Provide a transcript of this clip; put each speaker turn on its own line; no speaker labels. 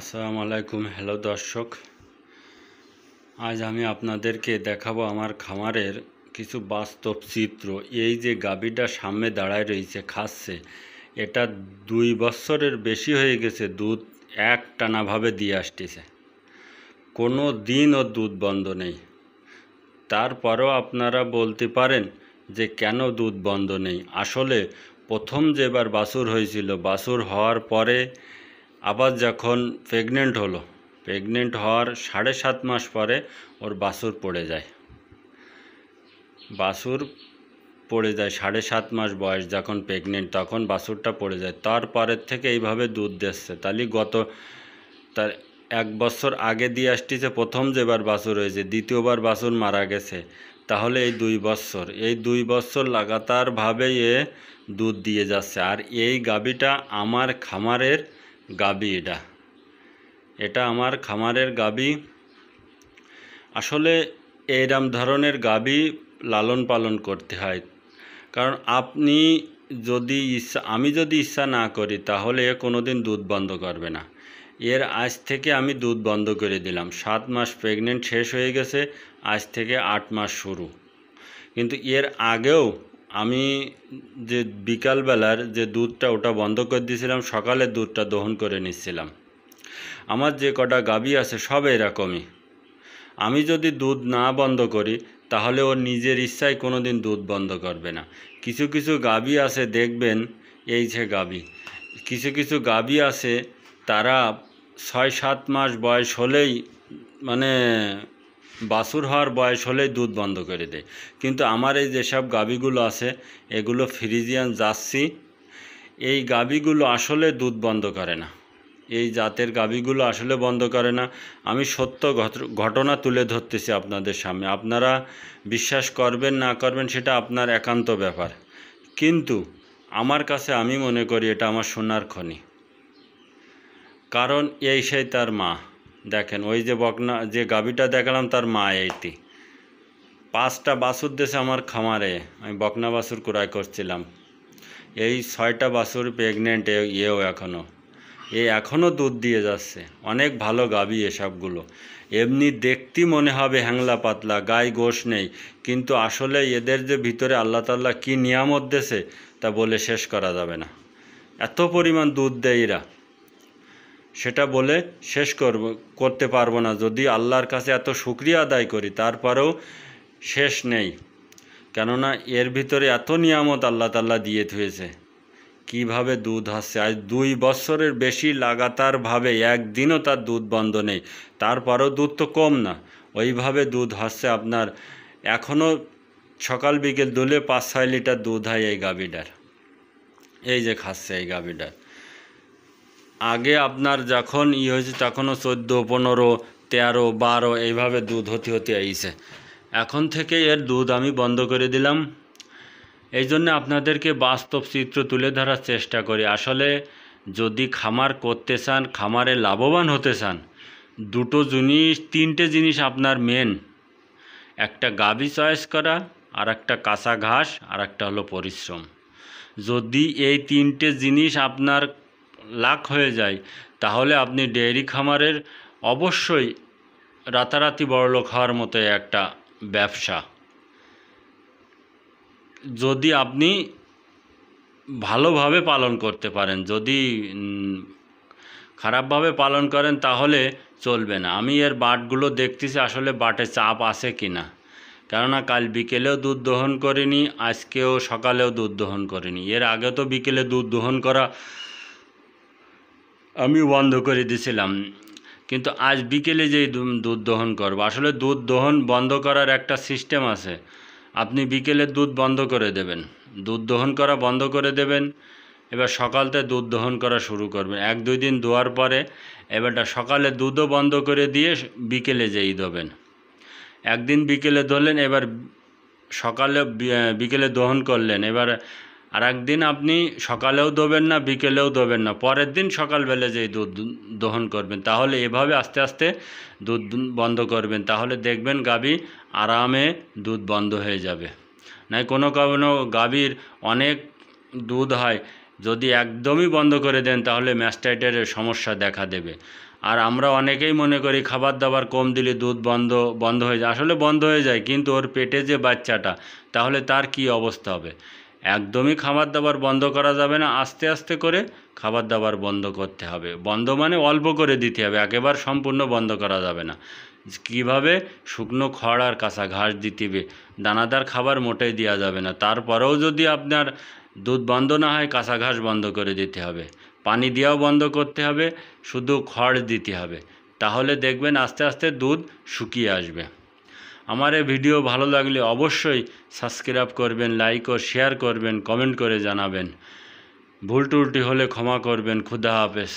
আসসালামু আলাইকুম হ্যালো দর্শক আজ আমি আপনাদেরকে দেখাবো আমার খামারের কিছু বাস্তব চিত্র এই যে গাভীটা সামনে দাঁড়ায় রয়েছে খাচ্ছে এটা দুই বছরের বেশি হয়ে গেছে দুধ এক টানাভাবে দিয়ে আসতেছে কোনো দিন ও দুধ বন্ধ নেই তারপরেও আপনারা বলতে পারেন যে কেন দুধ বন্ধ নেই আসলে প্রথম যেবার বাসুর হয়েছিল বাসুর হওয়ার পরে আবার যখন প্রেগনেন্ট হলো প্রেগনেন্ট হওয়ার সাড়ে সাত মাস পরে ওর বাসুর পড়ে যায় বাসুর পড়ে যায় সাড়ে সাত মাস বয়স যখন প্রেগনেন্ট তখন বাসুরটা পড়ে যায় তারপরের থেকে এইভাবে দুধ দিচ্ছে তাহলে গত তার এক বছর আগে দিয়ে আসতেছে প্রথম যেবার বাসুর হয়েছে দ্বিতীয়বার বাসুর মারা গেছে তাহলে এই দুই বছর এই দুই বছর লাগাতারভাবে এ দুধ দিয়ে যাচ্ছে আর এই গাবিটা আমার খামারের গাবি এটা এটা আমার খামারের গাবি আসলে এইরম ধরনের গাবি লালন পালন করতে হয় কারণ আপনি যদি ইচ্ছা আমি যদি ইচ্ছা না করি তাহলে এ কোনো দিন দুধ বন্ধ করবে না এর আজ থেকে আমি দুধ বন্ধ করে দিলাম সাত মাস প্রেগনেন্ট শেষ হয়ে গেছে আজ থেকে আট মাস শুরু কিন্তু এর আগেও আমি যে বিকালবেলার যে দুধটা ওটা বন্ধ করে দিয়েছিলাম সকালে দুধটা দহন করে নিচ্ছিলাম আমার যে কটা গাবি আছে সব এরকমই আমি যদি দুধ না বন্ধ করি তাহলে ও নিজের ইচ্ছায় কোনো দিন দুধ বন্ধ করবে না কিছু কিছু গাবি আছে দেখবেন এই যে গাবি কিছু কিছু গাবি আছে তারা ছয় সাত মাস বয়স হলেই মানে বাছুর হওয়ার বয়স হলেই দুধ বন্ধ করে দেয় কিন্তু আমার এই যেসব গাবিগুলো আছে এগুলো ফ্রিজিয়ান জার্সি এই গাবিগুলো আসলে দুধ বন্ধ করে না এই জাতের গাবিগুলো আসলে বন্ধ করে না আমি সত্য ঘটনা তুলে ধরতেছি আপনাদের সামনে আপনারা বিশ্বাস করবেন না করবেন সেটা আপনার একান্ত ব্যাপার কিন্তু আমার কাছে আমি মনে করি এটা আমার সোনার খনি কারণ এই সেই তার মা দেখেন ওই যে বকনা যে গাভীটা দেখালাম তার মা এইটি পাঁচটা বাসুর দেশে আমার খামারে আমি বকনা বাসুর ক্রয় করছিলাম এই ছয়টা বাসুর প্রেগনেন্ট ইয়েও এখনও এ এখনও দুধ দিয়ে যাচ্ছে অনেক ভালো গাবি এসবগুলো এমনি দেখতে মনে হবে হ্যাংলা পাতলা গায়ে গোশ নেই কিন্তু আসলে এদের যে ভিতরে আল্লাহ তাল্লাহ কী নিয়ামত দেশে তা বলে শেষ করা যাবে না এত পরিমাণ দুধ দেয় এরা সেটা বলে শেষ করব করতে পারবো না যদি আল্লাহর কাছে এত শুক্রিয়া আদায় করি তারপরেও শেষ নেই কেননা এর ভিতরে এত নিয়ামত আল্লাহ তাল্লাহ দিয়ে থুয়েছে কিভাবে দুধ আসছে আজ দুই বছরের বেশি লাগাতারভাবে একদিনও তার দুধ বন্ধ নেই তারপরেও দুধ তো কম না ওইভাবে দুধ আসছে আপনার এখনও সকাল বিকেল দুলে পাঁচ ছয় লিটার দুধ হয় এই গাভীটার এই যে খাচ্ছে এই গাভীটার আগে আপনার যখন ই হয়েছে তখনও চোদ্দো পনেরো তেরো বারো এইভাবে দুধ হতে হতে আইছে এখন থেকে এর দুধ আমি বন্ধ করে দিলাম এই জন্য আপনাদেরকে বাস্তব চিত্র তুলে ধরার চেষ্টা করি আসলে যদি খামার করতে চান খামারে লাভবান হতে চান দুটো জিনিস তিনটে জিনিস আপনার মেন একটা গাভী চয়েস করা আর একটা কাঁচা ঘাস আর একটা হলো পরিশ্রম যদি এই তিনটে জিনিস আপনার লাখ হয়ে যায় তাহলে আপনি ডেয়ারি খামারের অবশ্যই রাতারাতি লোক হওয়ার মতো একটা ব্যবসা যদি আপনি ভালোভাবে পালন করতে পারেন যদি খারাপভাবে পালন করেন তাহলে চলবে না আমি এর বাটগুলো দেখতেছি আসলে বাটে চাপ আছে কি না কেননা কাল বিকেলেও দুধ দহন করিনি আজকেও সকালেও দুধ দহন করিনি এর আগে তো বিকেলে দুধ দহন করা আমি বন্ধ করে দিয়েছিলাম কিন্তু আজ বিকেলে যে দুধ দহন করবো আসলে দুধ দহন বন্ধ করার একটা সিস্টেম আছে আপনি বিকেলে দুধ বন্ধ করে দেবেন দুধ দহন করা বন্ধ করে দেবেন এবার সকালতে দুধ দহন করা শুরু করবেন এক দুই দিন দোয়ার পরে এবারটা সকালে দুধও বন্ধ করে দিয়ে বিকেলে যেই দেবেন একদিন বিকেলে ধরলেন এবার সকালে বিকেলে দহন করলেন এবার আর একদিন আপনি সকালেও দেবেন না বিকেলেও দেবেন না পরের দিন সকালবেলা যেই দুধ দহন করবেন তাহলে এভাবে আস্তে আস্তে দুধ বন্ধ করবেন তাহলে দেখবেন গাবি আরামে দুধ বন্ধ হয়ে যাবে নাই কোনো কোনো গাভীর অনেক দুধ হয় যদি একদমই বন্ধ করে দেন তাহলে ম্যাস্টাইটের সমস্যা দেখা দেবে আর আমরা অনেকেই মনে করি খাবার দাবার কম দিলে দুধ বন্ধ বন্ধ হয়ে যায় আসলে বন্ধ হয়ে যায় কিন্তু ওর পেটে যে বাচ্চাটা তাহলে তার কি অবস্থা হবে একদমই খাবার দাবার বন্ধ করা যাবে না আস্তে আস্তে করে খাবার দাবার বন্ধ করতে হবে বন্ধ মানে অল্প করে দিতে হবে একেবারে সম্পূর্ণ বন্ধ করা যাবে না কিভাবে শুকনো খড় আর কাঁচা ঘাস দিতে হবে দানাদার খাবার মোটেই দেওয়া যাবে না তারপরেও যদি আপনার দুধ বন্ধ না হয় কাঁচা ঘাস বন্ধ করে দিতে হবে পানি দেওয়াও বন্ধ করতে হবে শুধু খড় দিতে হবে তাহলে দেখবেন আস্তে আস্তে দুধ শুকিয়ে আসবে আমার এই ভিডিও ভালো লাগলে অবশ্যই সাবস্ক্রাইব করবেন লাইক ও শেয়ার করবেন কমেন্ট করে জানাবেন ভুল টুলটি হলে ক্ষমা করবেন খুদা হাফেজ